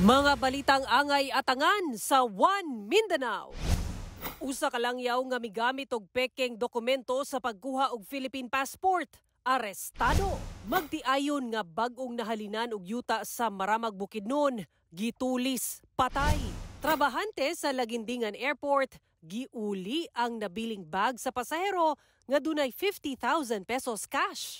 Mga balitang angay at angan sa One Mindanao. Usa ka langyaw nga migamit og peking dokumento sa pagkuha og Philippine passport. Arestado. Magtiayon nga bagong nahalinan og yuta sa Maramag Bukidnon, gitulis, patay. Trabahante sa Lagindingan Airport, giuli ang nabiling bag sa pasahero nga dunay 50,000 pesos cash.